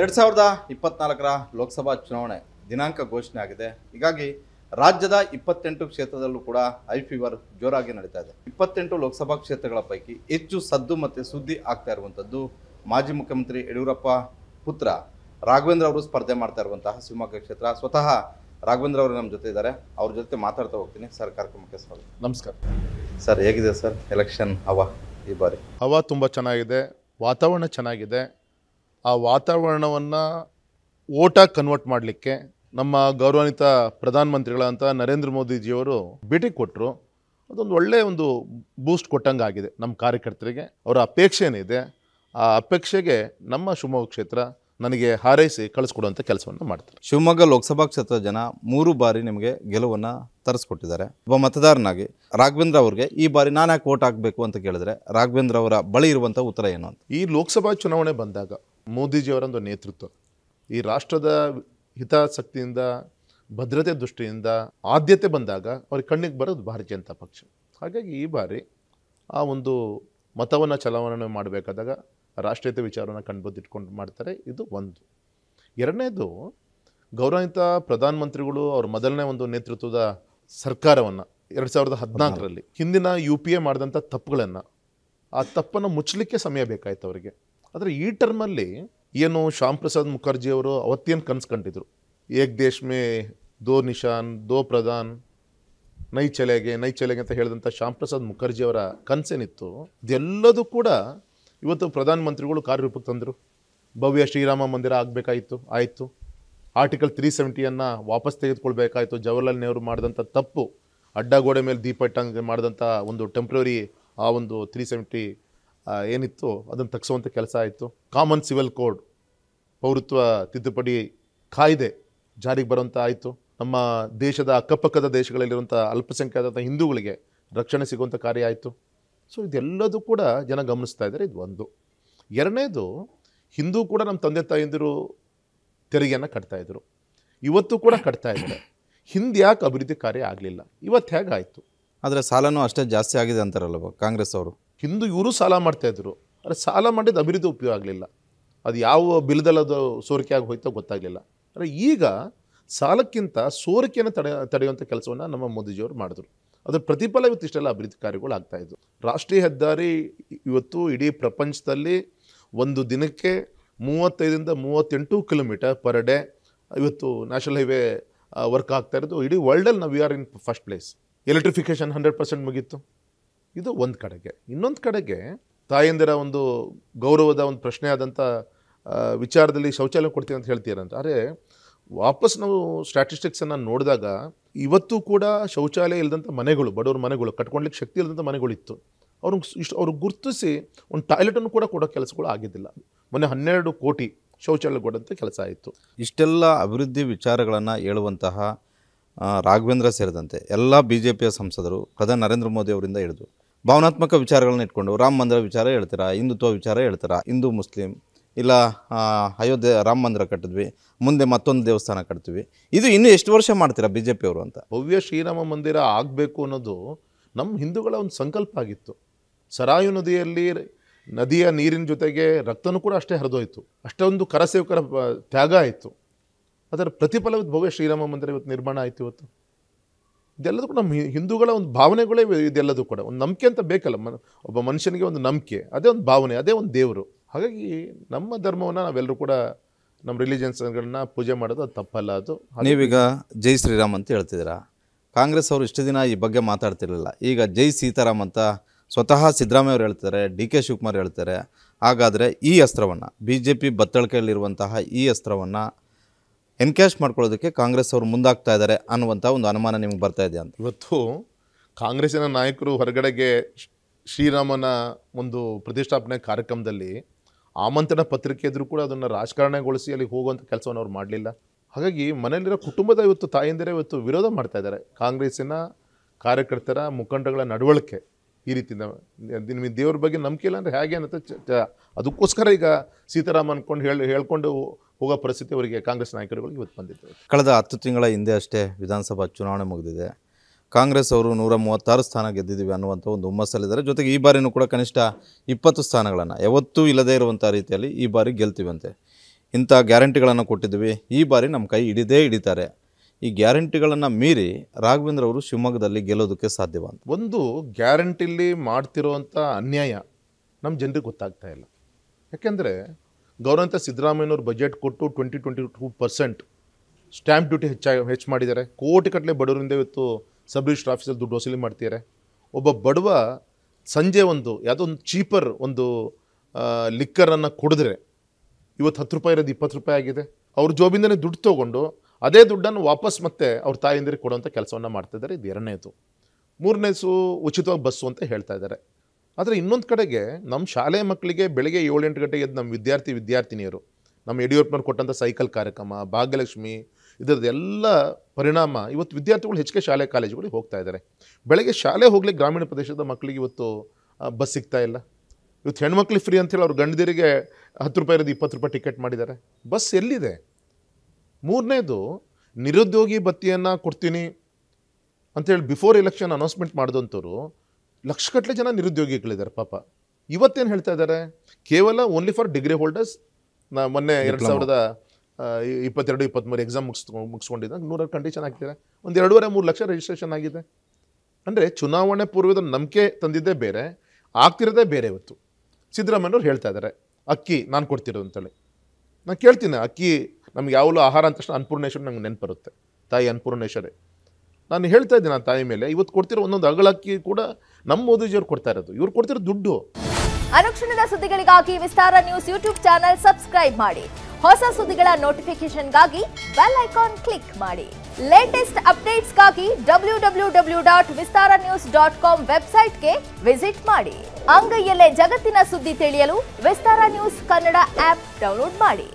ಎರಡು ಸಾವಿರದ ಇಪ್ಪತ್ನಾಲ್ಕರ ಲೋಕಸಭಾ ಚುನಾವಣೆ ದಿನಾಂಕ ಘೋಷಣೆ ಆಗಿದೆ ಹೀಗಾಗಿ ರಾಜ್ಯದ ಇಪ್ಪತ್ತೆಂಟು ಕ್ಷೇತ್ರದಲ್ಲೂ ಕೂಡ ಐ ಫೀವರ್ ಜೋರಾಗಿ ನಡೀತಾ ಇದೆ ಇಪ್ಪತ್ತೆಂಟು ಲೋಕಸಭಾ ಕ್ಷೇತ್ರಗಳ ಪೈಕಿ ಹೆಚ್ಚು ಸದ್ದು ಮತ್ತು ಸುದ್ದಿ ಆಗ್ತಾ ಇರುವಂಥದ್ದು ಮಾಜಿ ಮುಖ್ಯಮಂತ್ರಿ ಯಡಿಯೂರಪ್ಪ ಪುತ್ರ ರಾಘವೇಂದ್ರ ಅವರು ಸ್ಪರ್ಧೆ ಮಾಡ್ತಾ ಇರುವಂತಹ ಶಿವಮೊಗ್ಗ ಕ್ಷೇತ್ರ ಸ್ವತಃ ರಾಘವೇಂದ್ರ ಅವರು ನಮ್ಮ ಜೊತೆ ಇದ್ದಾರೆ ಅವ್ರ ಜೊತೆ ಮಾತಾಡ್ತಾ ಹೋಗ್ತೀನಿ ಸರ್ ಕಾರ್ಯಕ್ರಮಕ್ಕೆ ಸ್ವಾಗತ ನಮಸ್ಕಾರ ಸರ್ ಹೇಗಿದೆ ಸರ್ ಎಲೆಕ್ಷನ್ ಹವಾ ಈ ಬಾರಿ ಹವಾ ತುಂಬ ಚೆನ್ನಾಗಿದೆ ವಾತಾವರಣ ಚೆನ್ನಾಗಿದೆ ಆ ವಾತಾವರಣವನ್ನು ಓಟಾಗಿ ಕನ್ವರ್ಟ್ ಮಾಡಲಿಕ್ಕೆ ನಮ್ಮ ಗೌರವಾನ್ವಿತ ಪ್ರಧಾನಮಂತ್ರಿಗಳಂತ ನರೇಂದ್ರ ಮೋದಿಜಿಯವರು ಭೇಟಿ ಕೊಟ್ಟರು ಅದೊಂದು ಒಳ್ಳೆಯ ಒಂದು ಬೂಸ್ಟ್ ಕೊಟ್ಟಂಗೆ ಆಗಿದೆ ನಮ್ಮ ಕಾರ್ಯಕರ್ತರಿಗೆ ಅವರ ಅಪೇಕ್ಷೆ ಏನಿದೆ ಆ ಅಪೇಕ್ಷೆಗೆ ನಮ್ಮ ಶಿವಮೊಗ್ಗ ಕ್ಷೇತ್ರ ನನಗೆ ಹಾರೈಸಿ ಕಳಿಸ್ಕೊಡುವಂಥ ಕೆಲಸವನ್ನು ಮಾಡ್ತಾರೆ ಶಿವಮೊಗ್ಗ ಲೋಕಸಭಾ ಕ್ಷೇತ್ರದ ಜನ ಮೂರು ಬಾರಿ ನಿಮಗೆ ಗೆಲುವನ್ನು ತರಿಸ್ಕೊಟ್ಟಿದ್ದಾರೆ ಒಬ್ಬ ಮತದಾರನಾಗಿ ರಾಘವೇಂದ್ರ ಅವ್ರಿಗೆ ಈ ಬಾರಿ ನಾನು ಯಾಕೆ ಓಟ್ ಹಾಕಬೇಕು ಅಂತ ಕೇಳಿದ್ರೆ ರಾಘವೇಂದ್ರ ಅವರ ಬಳಿ ಇರುವಂಥ ಉತ್ತರ ಏನು ಅಂತ ಈ ಲೋಕಸಭಾ ಚುನಾವಣೆ ಬಂದಾಗ ಮೋದಿಜಿಯವರೊಂದು ನೇತೃತ್ವ ಈ ರಾಷ್ಟ್ರದ ಹಿತಾಸಕ್ತಿಯಿಂದ ಭದ್ರತೆ ದೃಷ್ಟಿಯಿಂದ ಆದ್ಯತೆ ಬಂದಾಗ ಅವ್ರಿಗೆ ಕಣ್ಣಿಗೆ ಬರೋದು ಭಾರತೀಯ ಜನತಾ ಪಕ್ಷ ಹಾಗಾಗಿ ಈ ಬಾರಿ ಆ ಒಂದು ಮತವನ್ನು ಚಲಾವಣೆ ಮಾಡಬೇಕಾದಾಗ ರಾಷ್ಟ್ರೀಯತೆ ವಿಚಾರವನ್ನು ಕಣ್ಬದ್ದಿಟ್ಕೊಂಡು ಮಾಡ್ತಾರೆ ಇದು ಒಂದು ಎರಡನೇದು ಗೌರವಾನ್ವಿತ ಪ್ರಧಾನಮಂತ್ರಿಗಳು ಅವ್ರ ಮೊದಲನೇ ಒಂದು ನೇತೃತ್ವದ ಸರ್ಕಾರವನ್ನು ಎರಡು ಸಾವಿರದ ಹದಿನಾಲ್ಕರಲ್ಲಿ ಹಿಂದಿನ ಯು ಪಿ ಎ ಮಾಡಿದಂಥ ತಪ್ಪುಗಳನ್ನು ಆ ತಪ್ಪನ್ನು ಮುಚ್ಚಲಿಕ್ಕೆ ಸಮಯ ಬೇಕಾಯಿತು ಅವರಿಗೆ ಆದರೆ ಈ ಟರ್ಮಲ್ಲಿ ಏನು ಶ್ಯಾಮ್ ಪ್ರಸಾದ್ ಮುಖರ್ಜಿ ಅವರು ಅವತ್ತೇನು ಕನಸು ಕಂಡಿದ್ರು ಏಕ್ ದೇಶ್ ದೋ ನಿಶಾನ್ ದೋ ಪ್ರಧಾನ್ ನೈ ಚಲೆಗೆ ನೈ ಚಲೆಗೆ ಅಂತ ಹೇಳಿದಂಥ ಶ್ಯಾಮ್ ಪ್ರಸಾದ್ ಮುಖರ್ಜಿ ಅವರ ಕನಸೇನಿತ್ತು ಇದೆಲ್ಲದೂ ಕೂಡ ಇವತ್ತು ಪ್ರಧಾನಮಂತ್ರಿಗಳು ಕಾರ್ಯರೂಪಕ್ಕೆ ತಂದರು ಭವ್ಯ ಶ್ರೀರಾಮ ಮಂದಿರ ಆಗಬೇಕಾಯಿತು ಆಯಿತು ಆರ್ಟಿಕಲ್ ತ್ರೀ ಸೆವೆಂಟಿಯನ್ನು ವಾಪಸ್ ತೆಗೆದುಕೊಳ್ಬೇಕಾಯಿತು ಜವಾಹರ್ಲಾಲ್ ನೆಹರು ಮಾಡಿದಂಥ ತಪ್ಪು ಅಡ್ಡಗೋಡೆ ಮೇಲೆ ದೀಪ ಇಟ್ಟಂಗೆ ಮಾಡಿದಂಥ ಒಂದು ಟೆಂಪ್ರರಿ ಆ ಒಂದು ತ್ರೀ ಸೆವೆಂಟಿ ಏನಿತ್ತು ಅದನ್ನು ತಗ್ಸುವಂಥ ಕೆಲಸ ಆಯಿತು ಕಾಮನ್ ಸಿವಿಲ್ ಕೋಡ್ ಪೌರತ್ವ ತಿದ್ದುಪಡಿ ಕಾಯ್ದೆ ಜಾರಿಗೆ ಬರುವಂಥ ಆಯಿತು ನಮ್ಮ ದೇಶದ ಅಕ್ಕಪಕ್ಕದ ದೇಶಗಳಲ್ಲಿರುವಂಥ ಅಲ್ಪಸಂಖ್ಯಾತ ಹಿಂದೂಗಳಿಗೆ ರಕ್ಷಣೆ ಸಿಗುವಂಥ ಕಾರ್ಯ ಆಯಿತು ಸೊ ಇದೆಲ್ಲದೂ ಕೂಡ ಜನ ಗಮನಿಸ್ತಾ ಇದ್ದಾರೆ ಇದು ಒಂದು ಎರಡನೇದು ಹಿಂದೂ ಕೂಡ ನಮ್ಮ ತಂದೆ ತಾಯಿಂದರು ತೆರಿಗೆಯನ್ನು ಕಟ್ತಾಯಿದ್ರು ಇವತ್ತು ಕೂಡ ಕಟ್ತಾ ಇದ್ದಾರೆ ಹಿಂದೆ ಯಾಕೆ ಅಭಿವೃದ್ಧಿ ಕಾರ್ಯ ಆಗಲಿಲ್ಲ ಇವತ್ತು ಹೇಗೆ ಆಯಿತು ಆದರೆ ಸಾಲನೂ ಅಷ್ಟೇ ಜಾಸ್ತಿ ಆಗಿದೆ ಅಂತಾರಲ್ಲ ಕಾಂಗ್ರೆಸ್ ಅವರು ಹಿಂದೂ ಇವರು ಸಾಲ ಮಾಡ್ತಾಯಿದ್ರು ಆದರೆ ಸಾಲ ಮಾಡಿದ್ದು ಅಭಿವೃದ್ಧಿ ಉಪಯೋಗ ಆಗಲಿಲ್ಲ ಅದು ಯಾವ ಬಿಲ್ದಲ್ಲದು ಸೋರಿಕೆ ಆಗಿ ಹೋಯ್ತೋ ಗೊತ್ತಾಗಲಿಲ್ಲ ಆದರೆ ಈಗ ಸಾಲಕ್ಕಿಂತ ಸೋರಿಕೆಯನ್ನು ತಡೆ ತಡೆಯುವಂಥ ಕೆಲಸವನ್ನು ನಮ್ಮ ಮೋದಿಜಿಯವರು ಮಾಡಿದ್ರು ಅದರ ಪ್ರತಿಫಲ ಇವತ್ತು ಇಷ್ಟೆಲ್ಲ ಅಭಿವೃದ್ಧಿ ಕಾರ್ಯಗಳು ಆಗ್ತಾಯಿದ್ದು ರಾಷ್ಟ್ರೀಯ ಹೆದ್ದಾರಿ ಇವತ್ತು ಇಡೀ ಪ್ರಪಂಚದಲ್ಲಿ ಒಂದು ದಿನಕ್ಕೆ ಮೂವತ್ತೈದರಿಂದ ಮೂವತ್ತೆಂಟು ಕಿಲೋಮೀಟರ್ ಪರ್ ಡೇ ಇವತ್ತು ನ್ಯಾಷನಲ್ ಹೈವೇ ವರ್ಕ್ ಆಗ್ತಾ ಇರೋದು ಇಡೀ ವರ್ಲ್ಡಲ್ಲಿ ನಾವು we are in first place electrification hundred percent ಮುಗೀತು ಇದು ಒಂದು ಕಡೆಗೆ ಇನ್ನೊಂದು ಕಡೆಗೆ ತಾಯಂದಿರ ಒಂದು ಗೌರವದ ಒಂದು ಪ್ರಶ್ನೆ ಆದಂಥ ವಿಚಾರದಲ್ಲಿ ಶೌಚಾಲಯ ಕೊಡ್ತೀವಿ ಅಂತ ಹೇಳ್ತೀರಂತ ಆದರೆ ವಾಪಸ್ ನಾವು ಸ್ಟ್ಯಾಟಿಸ್ಟಿಕ್ಸನ್ನು ನೋಡಿದಾಗ ಇವತ್ತು ಕೂಡ ಶೌಚಾಲಯ ಇಲ್ಲದಂಥ ಮನೆಗಳು ಬಡವ್ರ ಮನೆಗಳು ಕಟ್ಕೊಳ್ಲಿಕ್ಕೆ ಶಕ್ತಿ ಇಲ್ಲದಂಥ ಮನೆಗಳಿತ್ತು ಅವ್ರಿಗೆ ಇಷ್ಟು ಅವ್ರಿಗೆ ಗುರುತಿಸಿ ಒಂದು ಟಾಯ್ಲೆಟನ್ನು ಕೂಡ ಕೊಡೋ ಕೆಲಸಗಳು ಆಗಿದ್ದಿಲ್ಲ ಮೊನ್ನೆ ಹನ್ನೆರಡು ಕೋಟಿ ಶೌಚಾಲಯ ಕೊಡೋಂಥ ಕೆಲಸ ಆಯಿತು ಇಷ್ಟೆಲ್ಲ ಅಭಿವೃದ್ಧಿ ವಿಚಾರಗಳನ್ನು ಹೇಳುವಂತಹ ರಾಘವೇಂದ್ರ ಸೇರಿದಂತೆ ಎಲ್ಲ ಬಿ ಜೆ ಪಿಯ ಸಂಸದರು ಪ್ರಧಾನಿ ನರೇಂದ್ರ ಮೋದಿ ಅವರಿಂದ ಹಿಡಿದು ಭಾವನಾತ್ಮಕ ವಿಚಾರಗಳನ್ನ ಇಟ್ಕೊಂಡು ರಾಮ ಮಂದಿರ ವಿಚಾರ ಹೇಳ್ತೀರಾ ಹಿಂದುತ್ವ ವಿಚಾರ ಹೇಳ್ತೀರಾ ಹಿಂದೂ ಮುಸ್ಲಿಂ ಇಲ್ಲ ಅಯೋಧ್ಯೆ ರಾಮ ಮಂದಿರ ಕಟ್ಟಿದ್ವಿ ಮುಂದೆ ಮತ್ತೊಂದು ದೇವಸ್ಥಾನ ಕಟ್ತೀವಿ ಇದು ಇನ್ನೂ ಎಷ್ಟು ವರ್ಷ ಮಾಡ್ತೀರಾ ಬಿ ಜೆ ಅವರು ಅಂತ ಭವ್ಯ ಶ್ರೀರಾಮ ಮಂದಿರ ಆಗಬೇಕು ಅನ್ನೋದು ನಮ್ಮ ಹಿಂದೂಗಳ ಒಂದು ಸಂಕಲ್ಪ ಆಗಿತ್ತು ಸರಾಯು ನದಿಯಲ್ಲಿ ನದಿಯ ನೀರಿನ ಜೊತೆಗೆ ರಕ್ತನೂ ಕೂಡ ಅಷ್ಟೇ ಹರಿದೋಯ್ತು ಅಷ್ಟೊಂದು ಕರಸೇವಕರ ತ್ಯಾಗ ಆಯಿತು ಅದರ ಪ್ರತಿಫಲವಿತ್ತು ಭವ್ಯ ಶ್ರೀರಾಮ ಮಂದಿರ ಇವತ್ತು ನಿರ್ಮಾಣ ಆಯಿತು ಇವತ್ತು ಇದೆಲ್ಲದೂ ಕೂಡ ನಮ್ಮ ಹಿಂದೂಗಳ ಒಂದು ಭಾವನೆಗಳೇ ಇದೆಲ್ಲದೂ ಕೂಡ ಒಂದು ನಂಬಿಕೆ ಅಂತ ಬೇಕಲ್ಲ ಮ ಒಬ್ಬ ಮನುಷ್ಯನಿಗೆ ಒಂದು ನಂಬಿಕೆ ಅದೇ ಒಂದು ಭಾವನೆ ಅದೇ ಒಂದು ದೇವರು ಹಾಗಾಗಿ ನಮ್ಮ ಧರ್ಮವನ್ನು ನಾವೆಲ್ಲರೂ ಕೂಡ ನಮ್ಮ ರಿಲಿಜನ್ಸ್ಗಳನ್ನ ಪೂಜೆ ಮಾಡೋದು ಅದು ತಪ್ಪಲ್ಲ ಅದು ನೀವೀಗ ಜೈ ಶ್ರೀರಾಮ್ ಅಂತ ಹೇಳ್ತಿದ್ದೀರಾ ಕಾಂಗ್ರೆಸ್ ಅವರು ಇಷ್ಟು ದಿನ ಈ ಬಗ್ಗೆ ಮಾತಾಡ್ತಿರಲಿಲ್ಲ ಈಗ ಜೈ ಸೀತಾರಾಮ್ ಅಂತ ಸ್ವತಃ ಸಿದ್ದರಾಮಯ್ಯ ಅವರು ಹೇಳ್ತಾರೆ ಡಿ ಕೆ ಶಿವಕುಮಾರ್ ಹೇಳ್ತಾರೆ ಹಾಗಾದರೆ ಈ ಅಸ್ತ್ರವನ್ನು ಬಿ ಜೆ ಪಿ ಬತ್ತಳಿಕೆಯಲ್ಲಿರುವಂತಹ ಈ ಅಸ್ತ್ರವನ್ನು ಎನ್ಕ್ಯಾಶ್ ಮಾಡ್ಕೊಳ್ಳೋದಕ್ಕೆ ಕಾಂಗ್ರೆಸ್ ಅವರು ಮುಂದಾಗ್ತಾ ಇದ್ದಾರೆ ಅನ್ನುವಂಥ ಒಂದು ಅನುಮಾನ ನಿಮ್ಗೆ ಬರ್ತಾ ಇದೆ ಅಂತ ಇವತ್ತು ಕಾಂಗ್ರೆಸ್ಸಿನ ನಾಯಕರು ಹೊರಗಡೆಗೆ ಶ್ರೀರಾಮನ ಒಂದು ಪ್ರತಿಷ್ಠಾಪನೆ ಕಾರ್ಯಕ್ರಮದಲ್ಲಿ ಆಮಂತ್ರಣ ಪತ್ರಿಕೆ ಇದ್ರೂ ಕೂಡ ಅದನ್ನು ರಾಜಕಾರಣಗೊಳಿಸಿ ಅಲ್ಲಿಗೆ ಹೋಗುವಂಥ ಕೆಲಸವನ್ನು ಅವ್ರು ಮಾಡಲಿಲ್ಲ ಹಾಗಾಗಿ ಮನೆಯಲ್ಲಿರೋ ಕುಟುಂಬದ ಇವತ್ತು ತಾಯಿಂದರೆ ಇವತ್ತು ವಿರೋಧ ಮಾಡ್ತಾ ಇದ್ದಾರೆ ಕಾಂಗ್ರೆಸ್ಸಿನ ಕಾರ್ಯಕರ್ತರ ಮುಖಂಡಗಳ ನಡವಳಿಕೆ ಈ ರೀತಿ ನಿಮಗೆ ದೇವ್ರ ಬಗ್ಗೆ ನಂಬಿಕೆ ಇಲ್ಲ ಅಂದರೆ ಹೇಗೆ ಅನ್ನತ್ತೆ ಅದಕ್ಕೋಸ್ಕರ ಈಗ ಸೀತಾರಾಮ್ ಅನ್ಕೊಂಡು ಹೇಳಿ ಹೇಳ್ಕೊಂಡು ಹೋಗೋ ಪರಿಸ್ಥಿತಿ ಅವರಿಗೆ ಕಾಂಗ್ರೆಸ್ ನಾಯಕರುಗಳು ಇವತ್ತು ಬಂದಿದ್ದರು ಕಳೆದ ಹತ್ತು ತಿಂಗಳ ಹಿಂದೆ ಅಷ್ಟೇ ವಿಧಾನಸಭಾ ಚುನಾವಣೆ ಮುಗಿದಿದೆ ಕಾಂಗ್ರೆಸ್ ಅವರು ನೂರ ಮೂವತ್ತಾರು ಸ್ಥಾನ ಗೆದ್ದಿದ್ದೀವಿ ಅನ್ನುವಂಥ ಒಂದು ಹುಮ್ಮಸ್ಸಲ್ಲಿದ್ದಾರೆ ಜೊತೆಗೆ ಈ ಬಾರಿನೂ ಕೂಡ ಕನಿಷ್ಠ ಇಪ್ಪತ್ತು ಸ್ಥಾನಗಳನ್ನು ಯಾವತ್ತೂ ಇಲ್ಲದೇ ಇರುವಂಥ ರೀತಿಯಲ್ಲಿ ಈ ಬಾರಿ ಗೆಲ್ತೀವಂತೆ ಇಂಥ ಗ್ಯಾರಂಟಿಗಳನ್ನು ಕೊಟ್ಟಿದ್ದೀವಿ ಈ ಬಾರಿ ನಮ್ಮ ಕೈ ಹಿಡಿದೇ ಹಿಡಿತಾರೆ ಈ ಗ್ಯಾರಂಟಿಗಳನ್ನು ಮೀರಿ ರಾಘವೇಂದ್ರ ಅವರು ಶಿವಮೊಗ್ಗದಲ್ಲಿ ಗೆಲ್ಲೋದಕ್ಕೆ ಸಾಧ್ಯವಂತ ಒಂದು ಗ್ಯಾರಂಟಿಲಿ ಮಾಡ್ತಿರೋವಂಥ ಅನ್ಯಾಯ ನಮ್ಮ ಜನರಿಗೆ ಗೊತ್ತಾಗ್ತಾ ಇಲ್ಲ ಯಾಕೆಂದರೆ ಗೌರವಂತ ಸಿದ್ದರಾಮಯ್ಯವ್ರ ಬಜೆಟ್ ಕೊಟ್ಟು twenty twenty two percent stamp duty ಹೆಚ್ಚಾಗಿ ಹೆಚ್ಚು ಮಾಡಿದ್ದಾರೆ ಕೋಟಿ ಕಟ್ಟಲೆ ಬಡವರಿಂದ ಇವತ್ತು ಸಬ್ ರಿಜಿಸ್ಟರ್ ಆಫೀಸಲ್ಲಿ ದುಡ್ಡು ವಸೂಲಿ ಮಾಡ್ತಿದ್ದಾರೆ ಒಬ್ಬ ಬಡವ ಸಂಜೆ ಒಂದು ಯಾವುದೋ ಒಂದು ಚೀಪರ್ ಒಂದು ಲಿಕ್ಕರನ್ನು ಕುಡಿದ್ರೆ ಇವತ್ತು ಹತ್ತು ರೂಪಾಯಿ ಇರೋದು ಇಪ್ಪತ್ತು ರೂಪಾಯಿ ಆಗಿದೆ ಅವ್ರ ಜೋಬಿಂದನೇ ದುಡ್ಡು ತೊಗೊಂಡು ಅದೇ ದುಡ್ಡನ್ನು ವಾಪಸ್ ಮತ್ತೆ ಅವ್ರ ತಾಯಿಂದಿರಿಗೆ ಕೊಡುವಂಥ ಕೆಲಸವನ್ನು ಮಾಡ್ತಿದ್ದಾರೆ ಇದು ಎರಡನೇದು ಮೂರನೇದು ಉಚಿತವಾಗಿ ಬಸ್ಸು ಅಂತ ಹೇಳ್ತಾ ಇದ್ದಾರೆ ಆದರೆ ಇನ್ನೊಂದು ಕಡೆಗೆ ನಮ್ಮ ಶಾಲೆ ಮಕ್ಕಳಿಗೆ ಬೆಳಗ್ಗೆ ಏಳೆಂಟು ಗಂಟೆಗೆ ಎದ್ದು ನಮ್ಮ ವಿದ್ಯಾರ್ಥಿ ವಿದ್ಯಾರ್ಥಿನಿಯರು ನಮ್ಮ ಯಡಿಯೂರಪ್ಪನವ್ರು ಕೊಟ್ಟಂಥ ಸೈಕಲ್ ಕಾರ್ಯಕ್ರಮ ಭಾಗ್ಯಲಕ್ಷ್ಮಿ ಇದರದ್ದು ಎಲ್ಲ ಪರಿಣಾಮ ಇವತ್ತು ವಿದ್ಯಾರ್ಥಿಗಳು ಹೆಚ್ಚಿಗೆ ಶಾಲೆ ಕಾಲೇಜುಗಳಿಗೆ ಹೋಗ್ತಾ ಇದ್ದಾರೆ ಬೆಳಗ್ಗೆ ಶಾಲೆ ಹೋಗಲಿ ಗ್ರಾಮೀಣ ಪ್ರದೇಶದ ಮಕ್ಕಳಿಗೆ ಇವತ್ತು ಬಸ್ ಸಿಗ್ತಾ ಇಲ್ಲ ಇವತ್ತು ಹೆಣ್ಮಕ್ಳಿಗೆ ಫ್ರೀ ಅಂತೇಳಿ ಅವ್ರ ಗಂಡದಿರಿಗೆ ಹತ್ತು ರೂಪಾಯಿ ಇರೋದು ಇಪ್ಪತ್ತು ರೂಪಾಯಿ ಟಿಕೆಟ್ ಮಾಡಿದ್ದಾರೆ ಬಸ್ ಎಲ್ಲಿದೆ ಮೂರನೇದು ನಿರುದ್ಯೋಗಿ ಭತ್ತಿಯನ್ನು ಕೊಡ್ತೀನಿ ಅಂಥೇಳಿ ಬಿಫೋರ್ ಎಲೆಕ್ಷನ್ ಅನೌನ್ಸ್ಮೆಂಟ್ ಮಾಡಿದಂಥವ್ರು ಲಕ್ಷಗಟ್ಟಲೆ ಜನ ನಿರುದ್ಯೋಗಿಗಳಿದ್ದಾರೆ ಪಾಪ ಇವತ್ತೇನು ಹೇಳ್ತಾ ಇದ್ದಾರೆ ಕೇವಲ ಓನ್ಲಿ ಫಾರ್ ಡಿಗ್ರಿ ಹೋಲ್ಡರ್ಸ್ ನಾ ಮೊನ್ನೆ ಎರಡು ಸಾವಿರದ ಇಪ್ಪತ್ತೆರಡು ಇಪ್ಪತ್ತ್ಮೂರು ಎಕ್ಸಾಮ್ ಮುಗಿಸ್ ಮುಗಿಸ್ಕೊಂಡಿದ್ದಾಗ ನೂರಾರು ಕಂಡೀಷನ್ ಆಗ್ತಿದೆ ಒಂದು ಎರಡೂವರೆ ಮೂರು ಲಕ್ಷ ರಿಜಿಸ್ಟ್ರೇಷನ್ ಆಗಿದೆ ಅಂದರೆ ಚುನಾವಣೆ ಪೂರ್ವದ ನಂಬಿಕೆ ತಂದಿದ್ದೇ ಬೇರೆ ಆಗ್ತಿರೋದೇ ಬೇರೆ ಇವತ್ತು ಸಿದ್ದರಾಮಯ್ಯವ್ರು ಹೇಳ್ತಾ ಇದ್ದಾರೆ ಅಕ್ಕಿ ನಾನು ಕೊಡ್ತಿರೋದು ಅಂತೇಳಿ ನಾನು ಕೇಳ್ತೀನಿ ಅಕ್ಕಿ ನಮ್ಗೆ ಯಾವಲೂ ಆಹಾರ ಅಂತ ತಕ್ಷಣ ಅನ್ನಪೂರ್ಣೇಶ್ವರಿ ನಂಗೆ ನೆನಪರುತ್ತೆ ತಾಯಿ ಅನ್ನಪೂರ್ಣೇಶ್ವರಿ ನಾನು ಹೇಳ್ತಾ ಇದ್ದೀನಿ ನಾನು ತಾಯಿ ಮೇಲೆ ಇವತ್ತು ಕೊಡ್ತಿರೋ ಒಂದೊಂದು ಅಗಳಕ್ಕಿ ಕೂಡ ನಮ್ಮ ಮೋದಿಜಿಯವ್ರು ಕೊಡ್ತಾ ಇರೋದು ಇವ್ರು ಕೊಡ್ತಿರೋ ದುಡ್ಡು ಅನುಕ್ಷಣದ ಸುದ್ದಿಗಳಿಗಾಗಿ Vistara news YouTube channel subscribe ಮಾಡಿ ಹೊಸ ಸುದ್ದಿಗಳ ನೋಟಿಫಿಕೇಶನ್ಗಾಗಿ ಬೆಲ್ ಐಕಾನ್ ಕ್ಲಿಕ್ ಮಾಡಿ ಲೇಟೆಸ್ಟ್ ಅಪ್ಡೇಟ್ಸ್ಗಾಗಿ W W W dot Vistara news dot com ವೆಬ್ಸೈಟ್ಗೆ ವಿಸಿಟ್ ಮಾಡಿ ಅಂಗೈಯಲ್ಲೇ ಜಗತ್ತಿನ ಸುದ್ದಿ ತಿಳಿಯಲು Vistara news Kannada app download ಮಾಡಿ